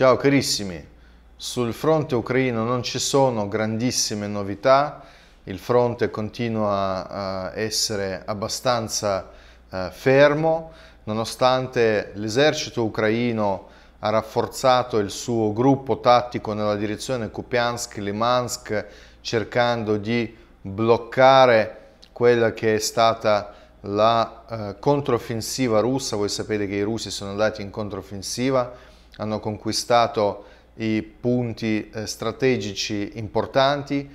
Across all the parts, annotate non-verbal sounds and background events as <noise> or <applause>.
Ciao carissimi, sul fronte ucraino non ci sono grandissime novità, il fronte continua a essere abbastanza eh, fermo, nonostante l'esercito ucraino ha rafforzato il suo gruppo tattico nella direzione Kupiansk-Limansk cercando di bloccare quella che è stata la eh, controffensiva russa, voi sapete che i russi sono andati in controffensiva hanno conquistato i punti eh, strategici importanti,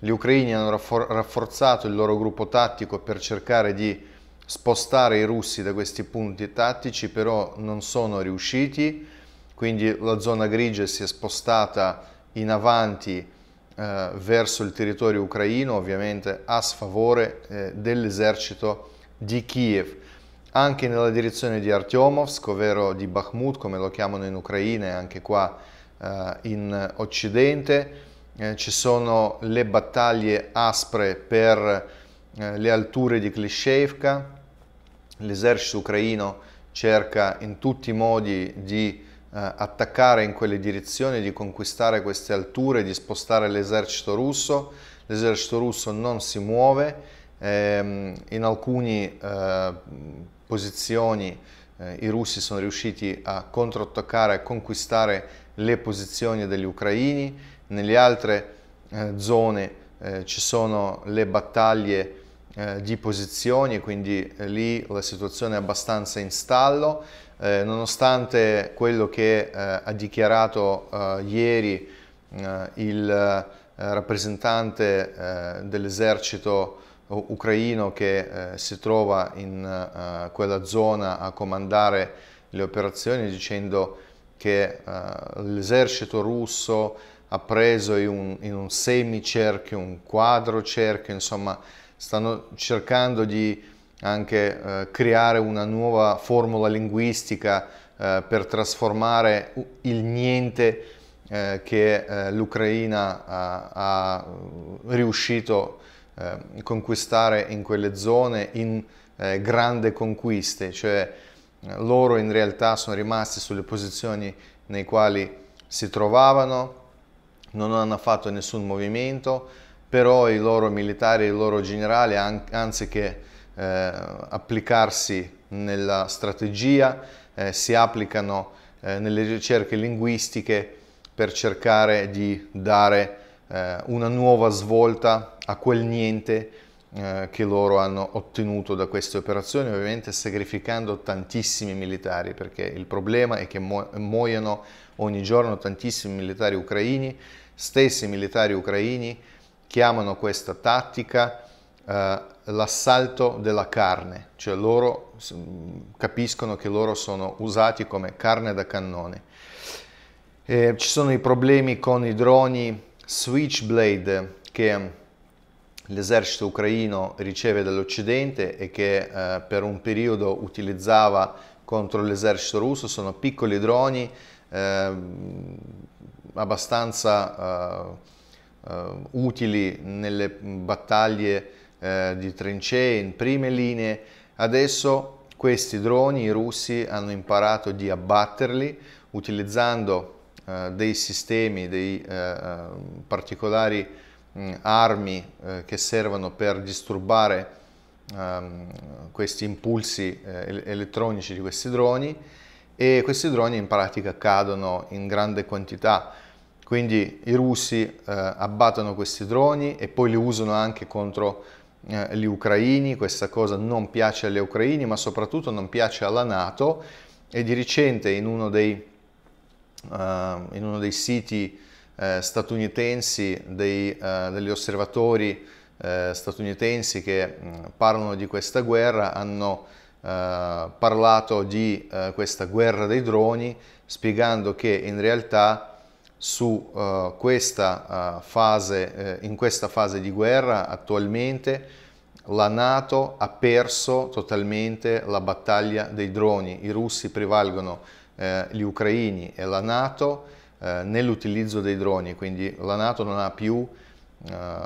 gli ucraini hanno rafforzato il loro gruppo tattico per cercare di spostare i russi da questi punti tattici, però non sono riusciti, quindi la zona grigia si è spostata in avanti eh, verso il territorio ucraino, ovviamente a sfavore eh, dell'esercito di Kiev anche nella direzione di Artyomovsk, ovvero di Bakhmut, come lo chiamano in Ucraina e anche qua eh, in Occidente. Eh, ci sono le battaglie aspre per eh, le alture di Klishchevka. L'esercito ucraino cerca in tutti i modi di eh, attaccare in quelle direzioni, di conquistare queste alture, di spostare l'esercito russo. L'esercito russo non si muove, ehm, in alcuni eh, posizioni eh, i russi sono riusciti a controattaccare e conquistare le posizioni degli ucraini, nelle altre eh, zone eh, ci sono le battaglie eh, di posizioni, quindi eh, lì la situazione è abbastanza in stallo, nonostante quello che ha dichiarato ieri il rappresentante dell'esercito ucraino che eh, si trova in uh, quella zona a comandare le operazioni dicendo che uh, l'esercito russo ha preso in un, in un semicerchio, un quadrocerchio, insomma stanno cercando di anche uh, creare una nuova formula linguistica per trasformare il niente che l'Ucraina ha, ha mm, riuscito a Ehm, conquistare in quelle zone in eh, grande conquiste, cioè eh, loro in realtà sono rimasti sulle posizioni nei quali si trovavano, non hanno fatto nessun movimento, però i loro militari, i loro generali, an- anziché eh, applicarsi nella strategia, eh, si applicano eh, nelle ricerche linguistiche per cercare di dare eh, una nuova svolta a quel niente eh, che loro hanno ottenuto da queste operazioni, ovviamente sacrificando tantissimi militari, perché il problema è che muoiono ogni giorno tantissimi militari ucraini, stessi militari ucraini chiamano questa tattica eh, l'assalto della carne, cioè loro capiscono che loro sono usati come carne da cannone. Eh, ci sono i problemi con i droni Switchblade che l'esercito ucraino riceve dall'Occidente e che eh, per un periodo utilizzava contro l'esercito russo sono piccoli droni ehm, eh, abbastanza eh, utili nelle battaglie eh, di trincee in prime linee. Adesso questi droni i russi hanno imparato di abbatterli utilizzando eh, dei sistemi, dei eh, particolari Mm, armi eh, che servono per disturbare ehm, questi impulsi eh, elettronici di questi droni e questi droni in pratica cadono in grande quantità. Quindi i russi eh, abbattono questi droni e poi li usano anche contro gli ucraini, questa cosa non piace agli ucraini ma soprattutto non piace alla Nato e di recente in uno dei, ehm, in uno dei siti eh, statunitensi, dei, eh, degli osservatori eh, statunitensi che mh, mm, parlano di questa guerra hanno eh, parlato di eh, questa guerra dei droni spiegando che in realtà su eh, questa fase, in questa fase di guerra attualmente la Nato ha perso totalmente la battaglia dei droni, i russi prevalgono eh, gli ucraini e la Nato eh, nell'utilizzo dei droni, quindi la Nato non ha più eh,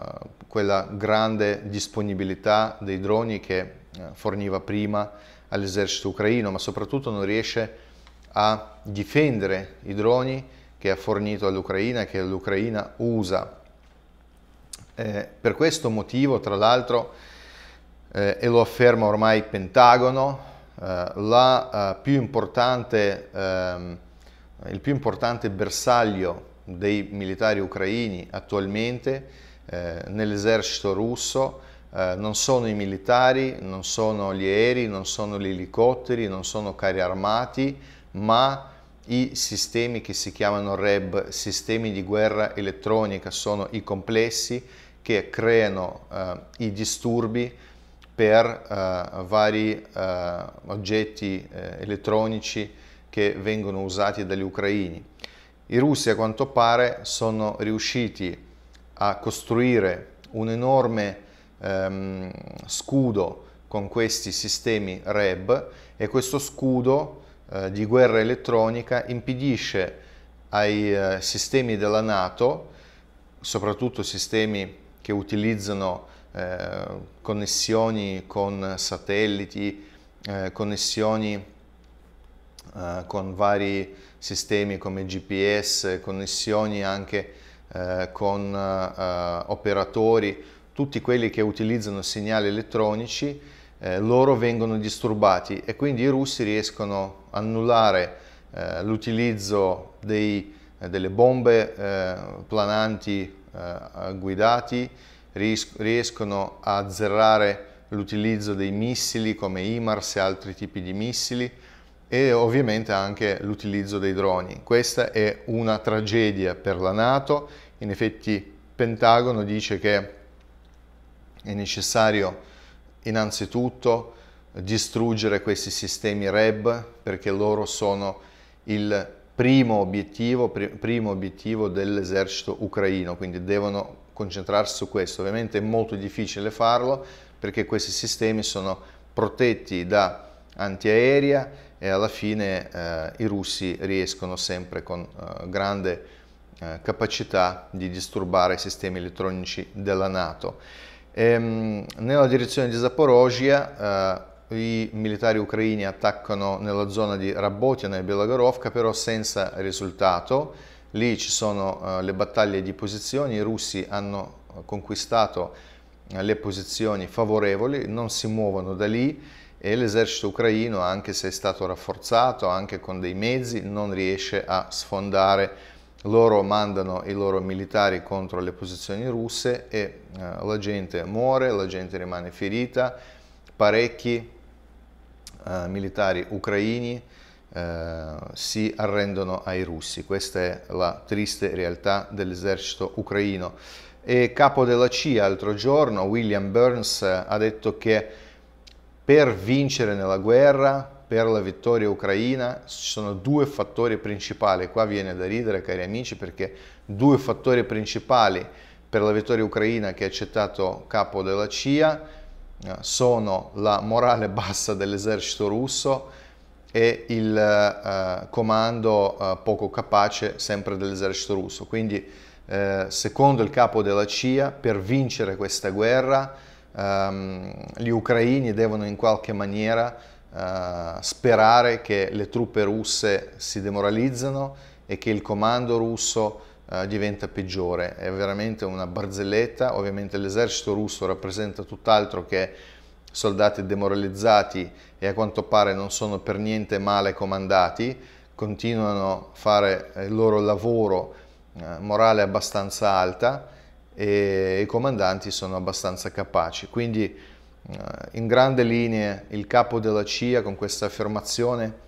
quella grande disponibilità dei droni che eh, forniva prima all'esercito ucraino, ma soprattutto non riesce a difendere i droni che ha fornito all'Ucraina, e che l'Ucraina usa. Eh, per questo motivo, tra l'altro, eh, e lo afferma ormai Pentagono, eh, la più importante ehm, il più importante bersaglio dei militari ucraini attualmente eh, nell'esercito russo eh, non sono i militari, non sono gli aerei, non sono gli elicotteri, non sono carri armati, ma i sistemi che si chiamano REB, sistemi di guerra elettronica, sono i complessi che creano eh, i disturbi per eh, vari eh, oggetti eh, elettronici che vengono usati dagli ucraini. I russi a quanto pare sono riusciti a costruire un enorme ehm, scudo con questi sistemi REB e questo scudo eh, di guerra elettronica impedisce ai eh, sistemi della Nato, soprattutto sistemi che utilizzano eh, connessioni con satelliti, eh, connessioni eh, con vari sistemi come GPS, connessioni anche eh, con eh, operatori, tutti quelli che utilizzano segnali elettronici, eh, loro vengono disturbati e quindi i russi riescono a annullare eh, l'utilizzo delle bombe plananti guidati, riescono a azzerare l'utilizzo dei missili come IMARS e altri tipi di missili e ovviamente anche l'utilizzo dei droni. Questa è una tragedia per la Nato, in effetti Pentagono dice che è necessario innanzitutto distruggere questi sistemi REB perché loro sono il primo obiettivo, pr primo obiettivo dell'esercito ucraino, quindi devono concentrarsi su questo. Ovviamente è molto difficile farlo perché questi sistemi sono protetti da antiaerea, e alla fine eh, i russi riescono sempre con eh, grande eh, capacità di disturbare i sistemi elettronici della Nato. E, ehm, nella direzione di Zaporozhia eh, i militari ucraini attaccano nella zona di Rabotina e Belagorovka però senza risultato. Lì ci sono eh, le battaglie di posizioni, i russi hanno eh, conquistato le posizioni favorevoli, non si muovono da lì e l'esercito ucraino, anche se è stato rafforzato, anche con dei mezzi, non riesce a sfondare. Loro mandano i loro militari contro le posizioni russe e eh, la gente muore, la gente rimane ferita, parecchi eh, militari ucraini eh, si arrendono ai russi. Questa è la triste realtà dell'esercito ucraino. E capo della CIA, altro giorno, William Burns, ha detto che per vincere nella guerra, per la vittoria ucraina, ci sono due fattori principali. Qua viene da ridere, cari amici, perché due fattori principali per la vittoria ucraina che ha accettato capo della CIA eh, sono la morale <laughs> bassa dell'esercito russo e il eh, comando eh, poco capace sempre dell'esercito russo. Quindi, eh, secondo il capo della CIA, per vincere questa guerra ehm, gli ucraini devono in qualche maniera eh, sperare che le truppe russe si demoralizzano e che il comando russo eh, diventa peggiore. È veramente una barzelletta, ovviamente l'esercito russo rappresenta tutt'altro che soldati demoralizzati e a quanto pare non sono per niente male comandati, continuano a fare eh, il loro lavoro eh, morale abbastanza alta e i comandanti sono abbastanza capaci. Quindi eh, in grande linea il capo della CIA con questa affermazione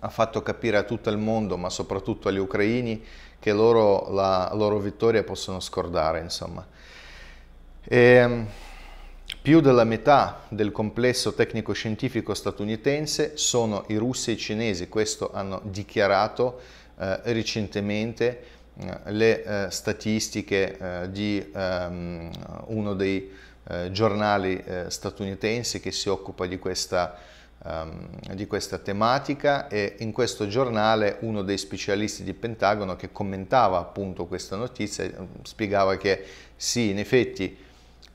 ha fatto capire a tutto il mondo, ma soprattutto agli ucraini, che loro la loro vittoria possono scordare, insomma. E, ehm, più della metà del complesso tecnico-scientifico statunitense sono i russi e i cinesi, questo hanno dichiarato eh, recentemente le eh, statistiche eh, di um, uno dei eh, giornali statunitensi che si occupa di questa, um, di questa tematica e in questo giornale uno dei specialisti di Pentagono che commentava appunto questa notizia spiegava che sì, in effetti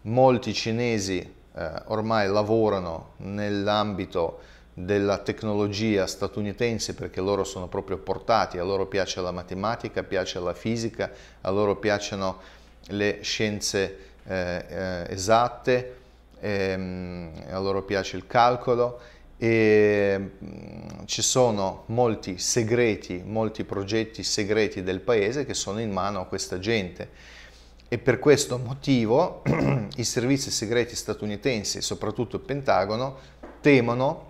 molti cinesi eh, ormai lavorano nell'ambito della tecnologia statunitense perché loro sono proprio portati, a loro piace la matematica, piace la fisica, a loro piacciono le scienze eh, eh esatte, ehm, a loro piace il calcolo e mm, ci sono molti segreti, molti progetti segreti del paese che sono in mano a questa gente e per questo motivo <clears throat> i servizi segreti statunitensi, soprattutto il Pentagono, temono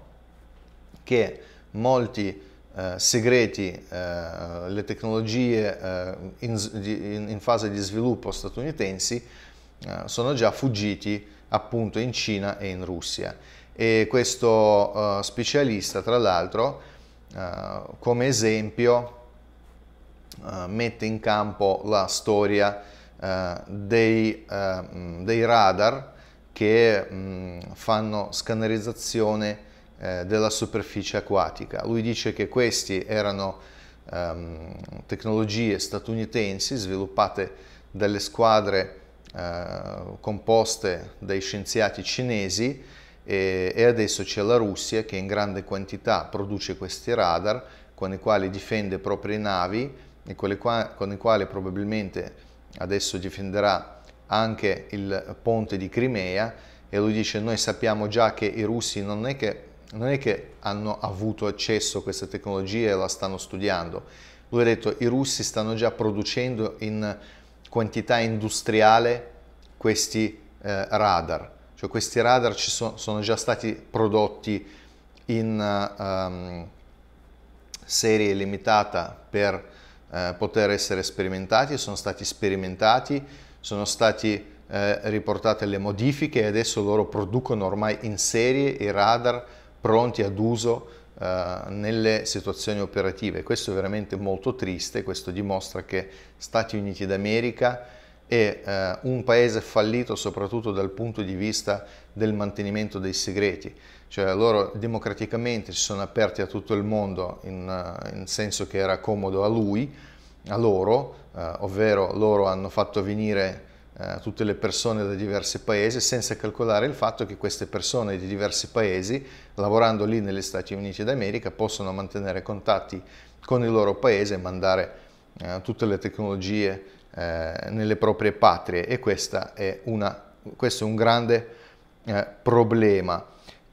che molti eh, segreti, eh, le tecnologie eh, in, in, in, fase di sviluppo statunitensi eh, sono già fuggiti appunto in Cina e in Russia. E questo eh, specialista, tra l'altro, come esempio mette in campo la storia dei, dei radar che fanno scannerizzazione eh, della superficie acquatica. Lui dice che queste erano ehm, tecnologie statunitensi sviluppate dalle squadre eh, composte dai scienziati cinesi e, e adesso c'è la Russia che in grande quantità produce questi radar con i quali difende proprie navi e con, qua, con i quali probabilmente adesso difenderà anche il ponte di Crimea e lui dice noi sappiamo già che i russi non è che non è che hanno avuto accesso a queste tecnologie e la stanno studiando. Lui ha detto i russi stanno già producendo in quantità industriale questi eh, radar, cioè questi radar sono, sono, già stati prodotti in um, serie limitata per eh, poter essere sperimentati, sono stati sperimentati, sono state eh, riportate le modifiche e adesso loro producono ormai in serie i radar pronti ad uso eh, nelle situazioni operative. Questo è veramente molto triste, questo dimostra che Stati Uniti d'America è eh, un paese fallito soprattutto dal punto di vista del mantenimento dei segreti. Cioè loro democraticamente si sono aperti a tutto il mondo in, eh, in senso che era comodo a lui, a loro, ovvero loro hanno fatto venire eh, tutte le persone da diversi paesi senza calcolare il fatto che queste persone di diversi paesi lavorando lì negli Stati Uniti d'America possono mantenere contatti con il loro paese e mandare eh, tutte le tecnologie eh, nelle proprie patrie e è una, questo è un grande eh, problema.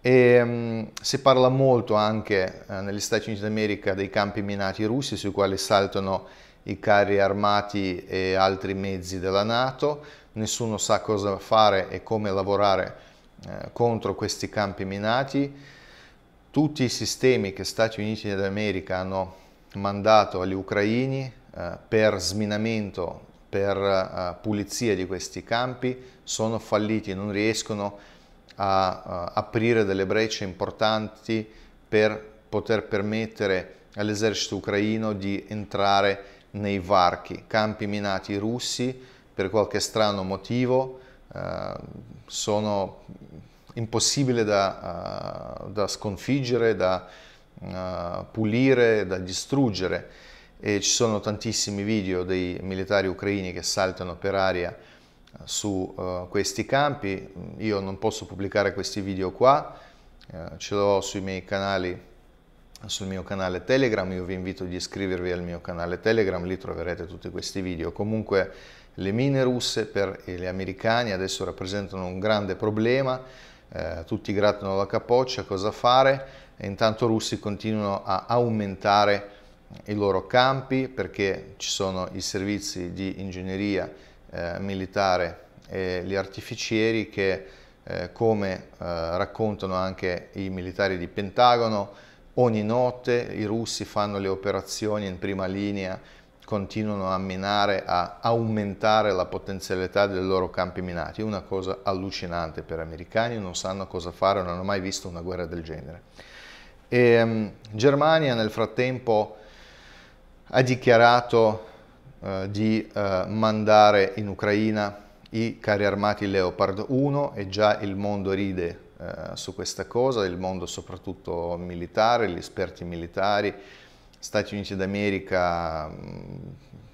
E, um, si parla molto anche eh, negli Stati Uniti d'America dei campi minati russi sui quali saltano i carri armati e altri mezzi della Nato, nessuno sa cosa fare e come lavorare eh, contro questi campi minati. Tutti i sistemi che Stati Uniti d'America hanno mandato agli ucraini eh, per sminamento, per eh, pulizia di questi campi, sono falliti, non riescono a, a eh, aprire delle brecce importanti per poter permettere all'esercito ucraino di entrare in nei varchi, campi minati russi per qualche strano motivo eh, sono impossibili da, uh, da sconfiggere, da uh, pulire, da distruggere e ci sono tantissimi video dei militari ucraini che saltano per aria eh, su uh, questi campi. Io non posso pubblicare questi video qua, ce l'ho sui miei canali sul mio canale Telegram, io vi invito ad iscrivervi al mio canale Telegram, lì troverete tutti questi video. Comunque le mine russe per gli americani adesso rappresentano un grande problema, eh, tutti grattano la capoccia, cosa fare? E intanto i russi continuano a aumentare i loro campi perché ci sono i servizi di ingegneria eh, militare e gli artificieri che, eh, come eh, raccontano anche i militari di Pentagono, Ogni notte i russi fanno le operazioni in prima linea, continuano a minare, a aumentare la potenzialità dei loro campi minati. una cosa allucinante per gli americani, non sanno cosa fare, non hanno mai visto una guerra del genere. E, um, Germania nel frattempo ha dichiarato uh, di uh, mandare in Ucraina i carri armati Leopard 1 e già il mondo ride eh, su questa cosa, il mondo soprattutto militare, gli esperti militari, Stati Uniti d'America, mm,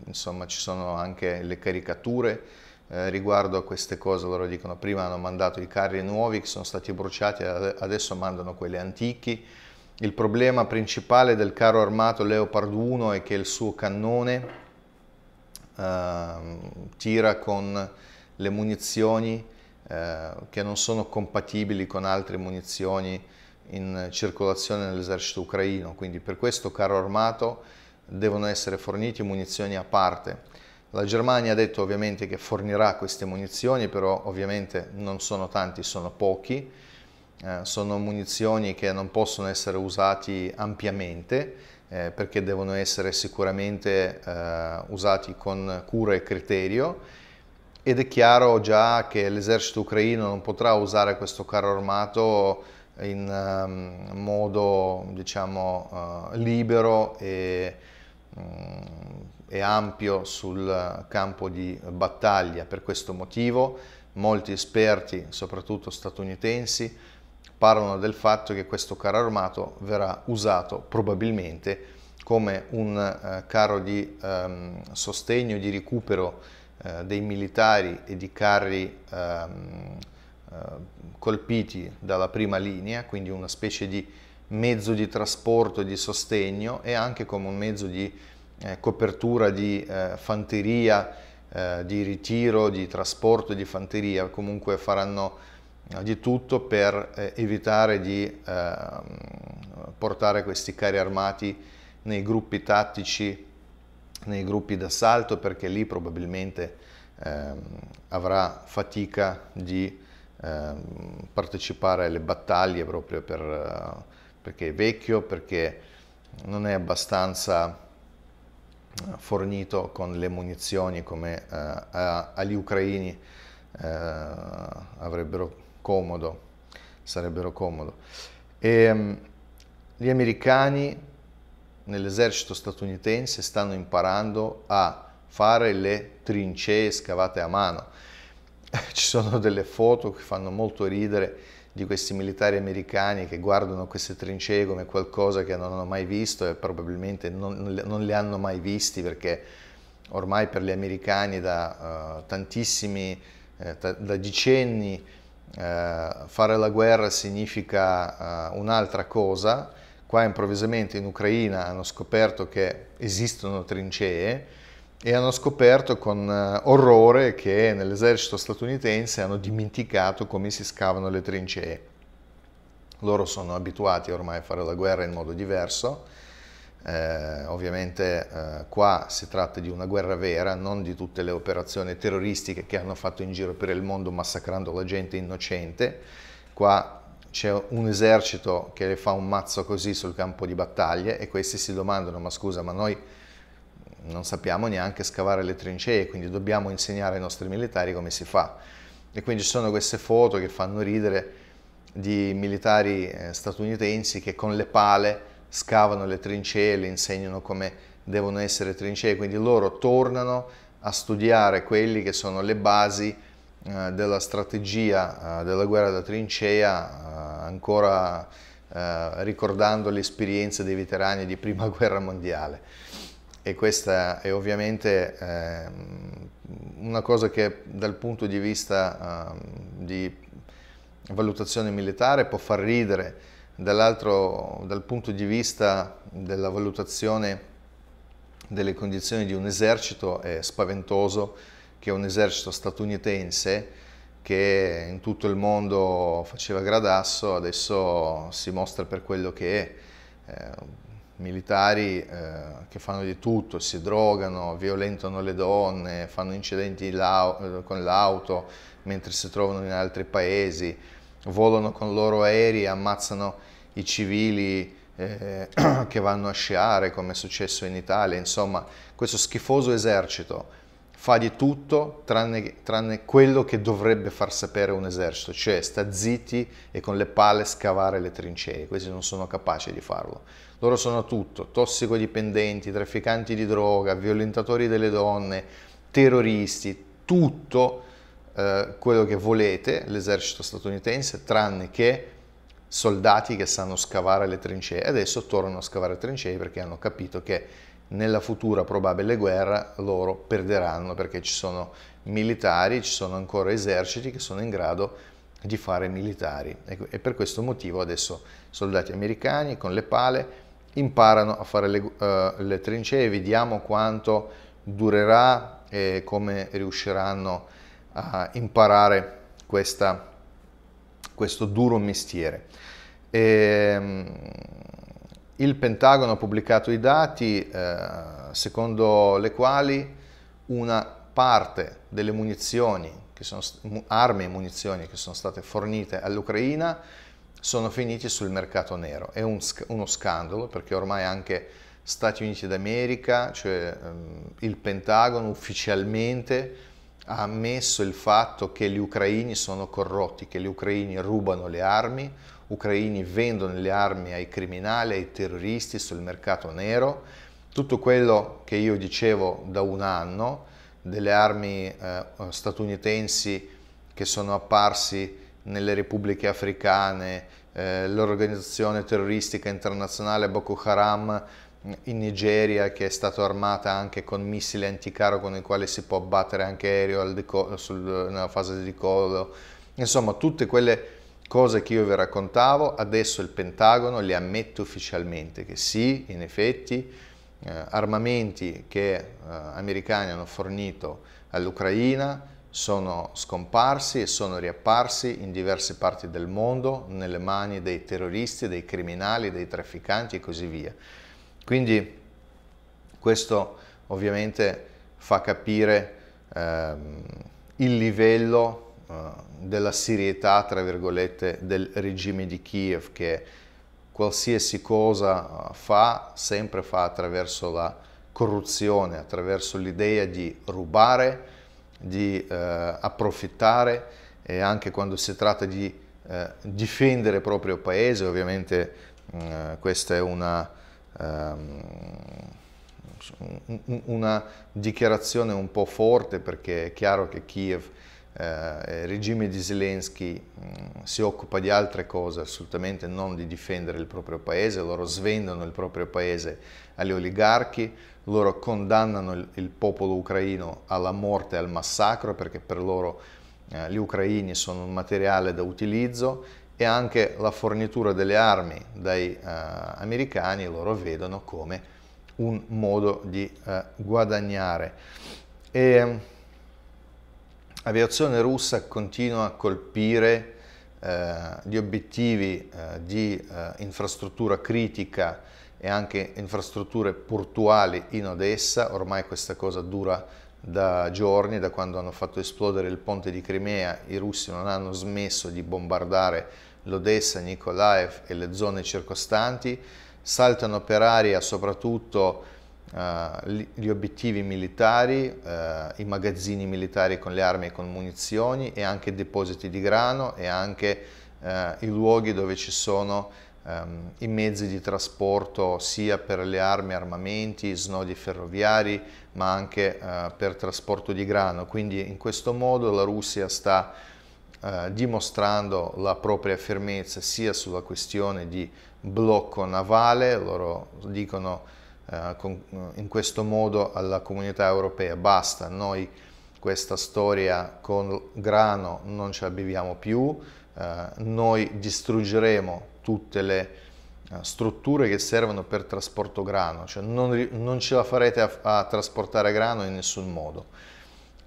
insomma ci sono anche le caricature eh, riguardo a queste cose, loro dicono prima hanno mandato i carri nuovi che sono stati bruciati, adesso mandano quelli antichi. Il problema principale del carro armato Leopard 1 è che il suo cannone eh, tira con le munizioni eh, che non sono compatibili con altre munizioni in circolazione nell'esercito ucraino, quindi per questo carro armato devono essere fornite munizioni a parte. La Germania ha detto ovviamente che fornirà queste munizioni, però ovviamente non sono tanti, sono pochi, eh, sono munizioni che non possono essere usate ampiamente eh, perché devono essere sicuramente eh, usati con cura e criterio ed è chiaro già che l'esercito ucraino non potrà usare questo carro armato in um, modo diciamo uh, libero e, um, e, ampio sul campo di battaglia. Per questo motivo molti esperti, soprattutto statunitensi, parlano del fatto che questo carro armato verrà usato probabilmente come un uh, carro di um, sostegno, di recupero eh, dei militari e di carri ehm, eh, colpiti dalla prima linea, quindi una specie di mezzo di trasporto e di sostegno e anche come un mezzo di eh, copertura di eh, fanteria, di ritiro, di trasporto di fanteria, comunque faranno di tutto per evitare di ehm, portare questi carri armati nei gruppi tattici nei gruppi d'assalto perché lì probabilmente ehm, avrà fatica di ehm, partecipare alle battaglie proprio per, eh, perché è vecchio, perché non è abbastanza eh, fornito con le munizioni come eh, agli ucraini eh, avrebbero comodo, sarebbero comodo. E, ehm, gli americani nell'esercito statunitense stanno imparando a fare le trincee scavate a mano. <laughs> Ci sono delle foto che fanno molto ridere di questi militari americani che guardano queste trincee come qualcosa che non hanno mai visto e probabilmente non, non le hanno mai visti perché ormai per gli americani da uh, tantissimi, eh, ta da decenni, eh, fare la guerra significa uh, un'altra cosa qua improvvisamente in Ucraina hanno scoperto che esistono trincee e hanno scoperto con eh, orrore che nell'esercito statunitense hanno dimenticato come si scavano le trincee. Loro sono abituati ormai a fare la guerra in modo diverso, eh, ovviamente eh, qua si tratta di una guerra vera, non di tutte le operazioni terroristiche che hanno fatto in giro per il mondo massacrando la gente innocente, qua c'è un esercito che le fa un mazzo così sul campo di battaglia e questi si domandano ma scusa ma noi non sappiamo neanche scavare le trincee quindi dobbiamo insegnare ai nostri militari come si fa e quindi ci sono queste foto che fanno ridere di militari eh, statunitensi che con le pale scavano le trincee le insegnano come devono essere trincee quindi loro tornano a studiare quelli che sono le basi eh, della strategia eh, della guerra da trincea, eh, ancora ricordando le esperienze dei veterani di prima <laughs> guerra mondiale. E questa è ovviamente ehm, una cosa che dal punto di vista ehm, di valutazione militare può far ridere, dall'altro dal punto di vista della valutazione delle condizioni di un esercito è spaventoso che è un esercito statunitense che in tutto il mondo faceva gradasso, adesso si mostra per quello che è. Eh, militari eh, che fanno di tutto, si drogano, violentano le donne, fanno incidenti eh, con l'auto mentre si trovano in altri paesi, volano con loro aerei, ammazzano i civili eh, <clears throat> che vanno a sciare come è successo in Italia, insomma questo schifoso esercito fa di tutto tranne, tranne, quello che dovrebbe far sapere un esercito, cioè sta zitti e con le palle scavare le trincee, questi non sono capaci di farlo. Loro sono tutto, tossicodipendenti, trafficanti di droga, violentatori delle donne, terroristi, tutto eh, quello che volete l'esercito statunitense, tranne che soldati che sanno scavare le trincee. Adesso tornano a scavare le trincee perché hanno capito che nella futura probabile guerra loro perderanno perché ci sono militari, ci sono ancora eserciti che sono in grado di fare militari ecco, e per questo motivo adesso soldati americani con le pale imparano a fare le, uh, le trincee, vediamo quanto durerà e come riusciranno a imparare questa, questo duro mestiere. E, ehm, il Pentagono ha pubblicato i dati eh, secondo le quali una parte delle munizioni, sono, armi e munizioni che sono state fornite all'Ucraina sono finiti sul mercato nero. È un, uno scandalo perché ormai anche Stati Uniti d'America, cioè ehm, il Pentagono ufficialmente ha ammesso il fatto che gli ucraini sono corrotti, che gli ucraini rubano le armi, ucraini vendono le armi ai criminali, ai terroristi sul mercato nero, tutto quello che io dicevo da un anno, delle armi eh, statunitensi che sono apparsi nelle repubbliche africane, eh, l'organizzazione terroristica internazionale Boko Haram in Nigeria che è stata armata anche con missili anticaro con il quale si può abbattere anche aereo sul, nella fase di decollo. Insomma, tutte quelle cose che io vi raccontavo, adesso il Pentagono le ammette ufficialmente che sì, in effetti, eh, armamenti che eh, americani hanno fornito all'Ucraina sono scomparsi e sono riapparsi in diverse parti del mondo nelle mani dei terroristi, dei criminali, dei trafficanti e così via. Quindi questo ovviamente fa capire ehm, il livello eh, della serietà, tra virgolette, del regime di Kiev che qualsiasi cosa eh, fa, sempre fa attraverso la corruzione, attraverso l'idea di rubare, di eh, approfittare e anche quando si tratta di eh, difendere il proprio paese, ovviamente mm, eh, questa è una Ehm, una dichiarazione un po' forte perché è chiaro che Kiev, eh, il regime di Zelensky mh, mm, si occupa di altre cose, assolutamente non di difendere il proprio paese, loro svendono il proprio paese agli oligarchi, loro condannano il, il popolo ucraino alla morte, e al massacro perché per loro eh, gli ucraini sono un materiale da utilizzo e anche la fornitura delle armi dai eh, americani loro vedono come un modo di eh, guadagnare. E, ehm, aviazione russa continua a colpire eh, gli obiettivi eh, di eh, infrastruttura critica e anche infrastrutture portuali in Odessa, ormai questa cosa dura da giorni, da quando hanno fatto esplodere il ponte di Crimea, i russi non hanno smesso di bombardare l'Odessa, Nikolaev e le zone circostanti, saltano per aria soprattutto eh, gli obiettivi militari, eh, i magazzini militari con le armi e con munizioni e anche depositi di grano e anche eh, i luoghi dove ci sono ehm, i mezzi di trasporto sia per le armi, armamenti, snodi ferroviari, ma anche eh, per trasporto di grano. Quindi in questo modo la Russia sta eh, dimostrando la propria fermezza sia sulla questione di blocco navale, loro dicono eh, con, eh, in questo modo alla comunità europea basta, noi questa storia con grano non ce la beviamo più, eh, noi distruggeremo tutte le eh, strutture che servono per trasporto grano, cioè non, non ce la farete a, a trasportare grano in nessun modo.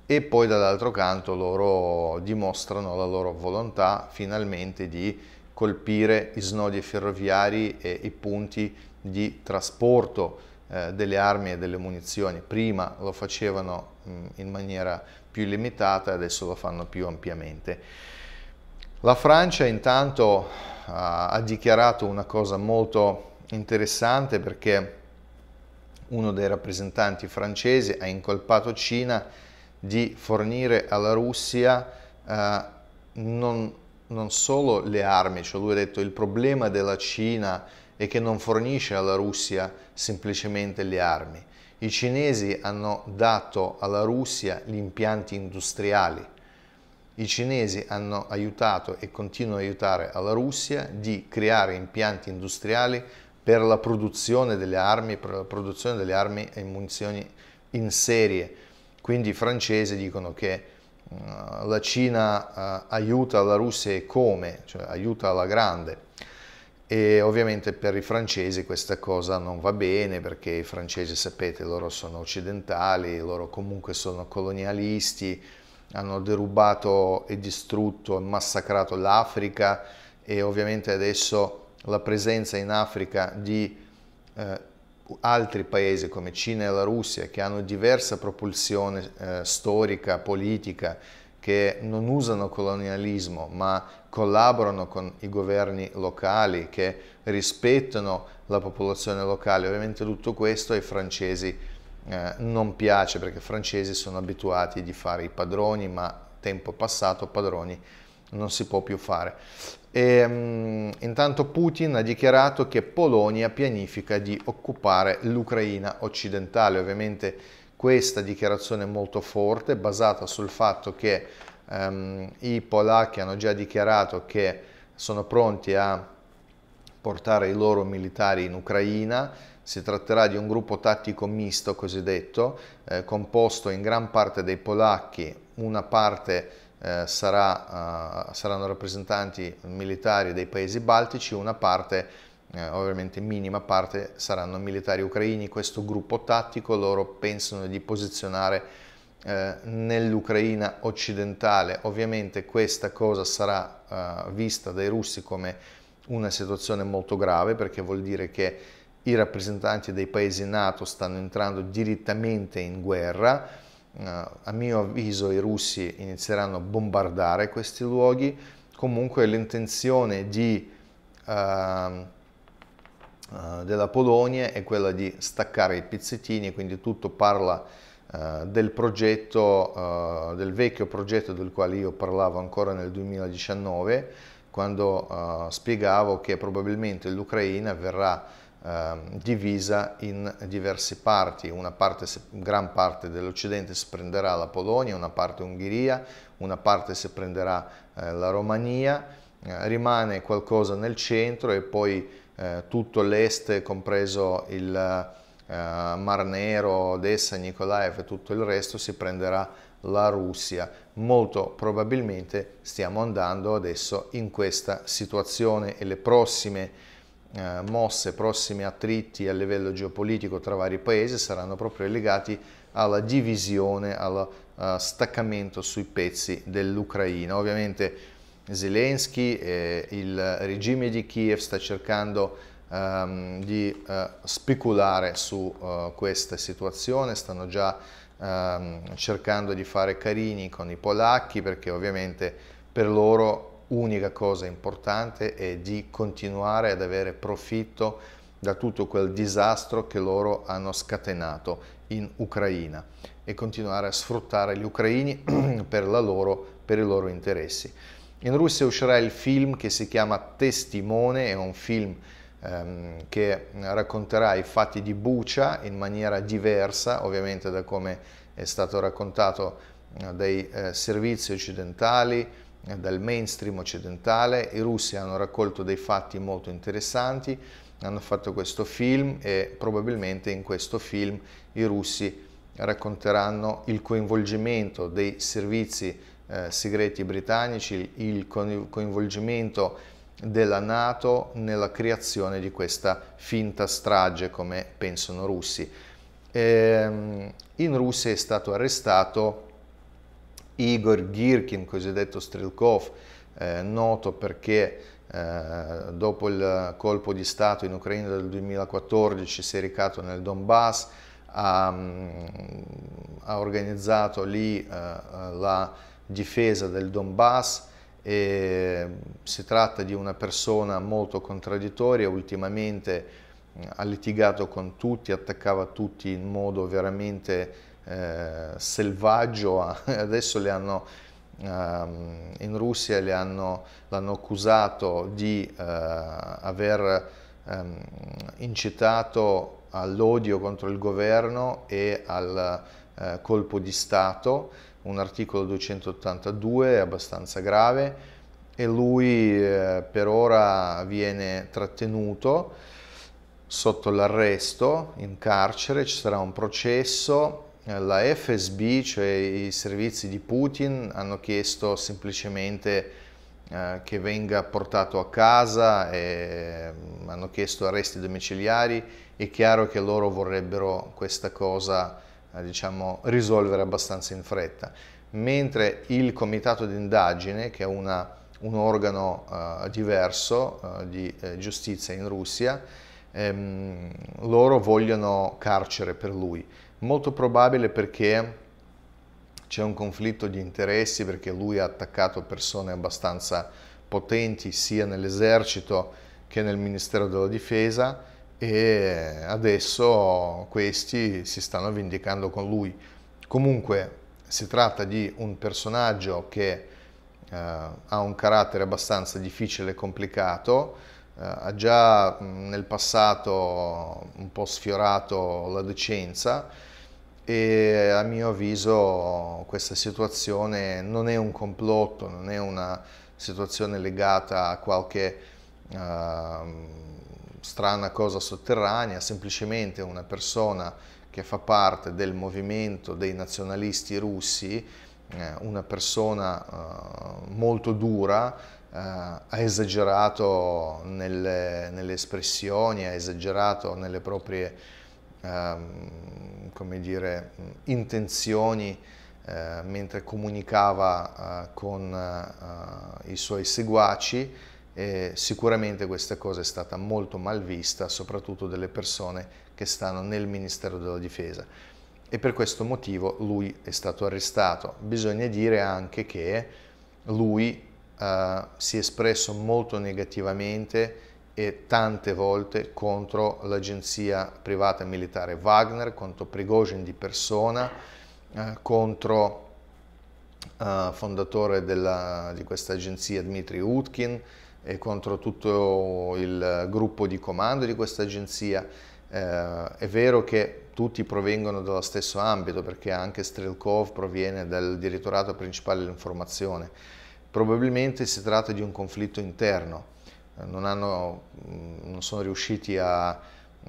E poi dall'altro canto loro dimostrano la loro volontà finalmente di colpire i snodi ferroviari e i punti di trasporto eh, delle armi e delle munizioni. Prima lo facevano mh, mm, in maniera più limitata, adesso lo fanno più ampiamente. La Francia intanto ha dichiarato una cosa molto interessante perché uno dei rappresentanti francesi ha incolpato Cina di fornire alla Russia eh, non, non, solo le armi, cioè lui ha detto il problema della Cina è che non fornisce alla Russia semplicemente le armi. I cinesi hanno dato alla Russia gli impianti industriali, i cinesi hanno aiutato e continuano ad aiutare la Russia di creare impianti industriali per la produzione delle armi, per la produzione delle armi e munizioni in serie. Quindi i francesi dicono che uh, la Cina uh, aiuta la Russia e come, cioè aiuta alla grande. E ovviamente per i francesi questa cosa non va bene perché i francesi sapete loro sono occidentali, loro comunque sono colonialisti, hanno derubato e distrutto e massacrato l'Africa e ovviamente adesso la presenza in Africa di eh, altri paesi come Cina e la Russia che hanno diversa propulsione eh, storica, politica, che non usano colonialismo ma collaborano con i governi locali, che rispettano la popolazione locale. Ovviamente tutto questo ai francesi eh, non piace perché i francesi sono abituati di fare i padroni, ma tempo passato padroni non si può più fare. E, um, intanto Putin ha dichiarato che Polonia pianifica di occupare l'Ucraina occidentale. Ovviamente questa dichiarazione è molto forte, basata sul fatto che um, i polacchi hanno già dichiarato che sono pronti a portare i loro militari in Ucraina si tratterà di un gruppo tattico misto cosiddetto, eh, composto in gran parte dai polacchi, una parte eh, sarà, uh, saranno rappresentanti militari dei paesi baltici, una parte, eh, ovviamente minima parte, saranno militari ucraini. Questo gruppo tattico loro pensano di posizionare eh, nell'Ucraina occidentale. Ovviamente questa cosa sarà eh, vista dai russi come una situazione molto grave perché vuol dire che i rappresentanti dei paesi NATO stanno entrando direttamente in guerra, eh, a mio avviso i russi inizieranno a bombardare questi luoghi, comunque l'intenzione di, uh, uh, della Polonia è quella di staccare i pezzettini, quindi tutto parla uh, del progetto, del vecchio progetto del quale io parlavo ancora nel 2019, quando spiegavo che probabilmente l'Ucraina verrà Ehm, divisa in diverse parti, una parte, gran parte dell'Occidente si prenderà la Polonia, una parte Ungheria, una parte si prenderà eh, la Romania, eh, rimane qualcosa nel centro e poi eh, tutto l'est, compreso il eh, Mar Nero, Odessa, Nikolaev e tutto il resto, si prenderà la Russia. Molto probabilmente stiamo andando adesso in questa situazione e le prossime eh, mosse, prossimi attriti a livello geopolitico tra vari paesi saranno proprio legati alla divisione, al uh, staccamento sui pezzi dell'Ucraina. Ovviamente Zelensky, e il regime di Kiev sta cercando um, di uh, speculare su uh, questa situazione, stanno già um, cercando di fare carini con i polacchi perché ovviamente per loro unica cosa importante è di continuare ad avere profitto da tutto quel disastro che loro hanno scatenato in Ucraina e continuare a sfruttare gli ucraini <clears throat> per, loro, per i loro interessi. In Russia uscirà il film che si chiama Testimone, è un film ehm, che racconterà i fatti di Bucia in maniera diversa, ovviamente da come è stato raccontato eh, dai eh, servizi occidentali, dal mainstream occidentale, i russi hanno raccolto dei fatti molto interessanti, hanno fatto questo film e probabilmente in questo film i russi racconteranno il coinvolgimento dei servizi eh, segreti britannici, il coinvolgimento della Nato nella creazione di questa finta strage come pensano i russi. Ehm, in Russia è stato arrestato Igor Girkin, cosiddetto Strelkov, eh, noto perché eh, dopo il colpo di Stato in Ucraina del 2014 si è recato nel Donbass, ha, mm, ha organizzato lì eh, la difesa del Donbass e si tratta di una persona molto contraddittoria, ultimamente mm, ha litigato con tutti, attaccava tutti in modo veramente eh, selvaggio, <laughs> adesso le hanno, ehm, in Russia l'hanno accusato di eh, aver ehm, incitato all'odio contro il governo e al eh, colpo di Stato, un articolo 282 abbastanza grave e lui eh, per ora viene trattenuto sotto l'arresto in carcere, ci sarà un processo la FSB, cioè i servizi di Putin, hanno chiesto semplicemente eh, che venga portato a casa, e, mm, hanno chiesto arresti domiciliari, è chiaro che loro vorrebbero questa cosa eh, diciamo, risolvere abbastanza in fretta, mentre il comitato d'indagine, che è una, un organo eh, diverso eh, di giustizia in Russia, ehm, loro vogliono carcere per lui Molto probabile perché c'è un conflitto di interessi perché lui ha attaccato persone abbastanza potenti sia nell'esercito che nel Ministero della Difesa e adesso questi si stanno vendicando con lui. Comunque si tratta di un personaggio che eh, ha un carattere abbastanza difficile e complicato, eh, ha già mh, nel passato un po' sfiorato la decenza, e a mio avviso questa situazione non è un complotto, non è una situazione legata a qualche uh, strana cosa sotterranea, semplicemente una persona che fa parte del movimento dei nazionalisti russi, eh, una persona uh, molto dura, Uh, ha esagerato nelle, nelle, espressioni, ha esagerato nelle proprie Ehm, come dire, intenzioni eh, mentre comunicava eh, con eh, i suoi seguaci e sicuramente questa cosa è stata molto mal vista, soprattutto delle persone che stanno nel Ministero della Difesa e per questo motivo lui è stato arrestato. Bisogna dire anche che lui eh, si è espresso molto negativamente e tante volte contro l'agenzia privata militare Wagner, contro Prigozhin di persona, eh, contro eh, fondatore della, di questa agenzia Dmitry Utkin e contro tutto il gruppo di comando di questa agenzia. Eh, è vero che tutti provengono dallo stesso ambito perché anche Strelkov proviene dal direttorato principale dell'informazione. Probabilmente si tratta di un conflitto interno non, hanno, mm, non sono riusciti a,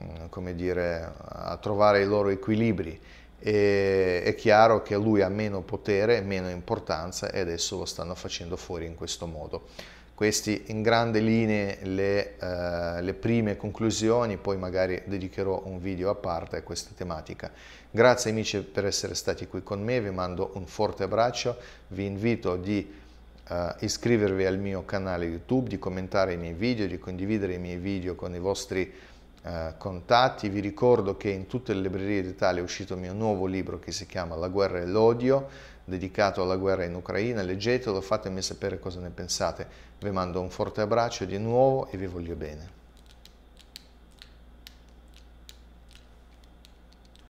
mm, dire, a, trovare i loro equilibri. E, è chiaro che lui ha meno potere, meno importanza e adesso lo stanno facendo fuori in questo modo. Queste in grandi linee le, eh, le prime conclusioni, poi magari dedicherò un video a parte a questa tematica. Grazie amici per essere stati qui con me, vi mando un forte abbraccio, vi invito di uh, iscrivervi al mio canale YouTube, di commentare i miei video, di condividere i miei video con i vostri uh, contatti. Vi ricordo che in tutte le librerie d'Italia è uscito il mio nuovo libro che si chiama La guerra e l'odio, dedicato alla guerra in Ucraina. Leggetelo, fatemi sapere cosa ne pensate. Vi mando un forte abbraccio di nuovo e vi voglio bene.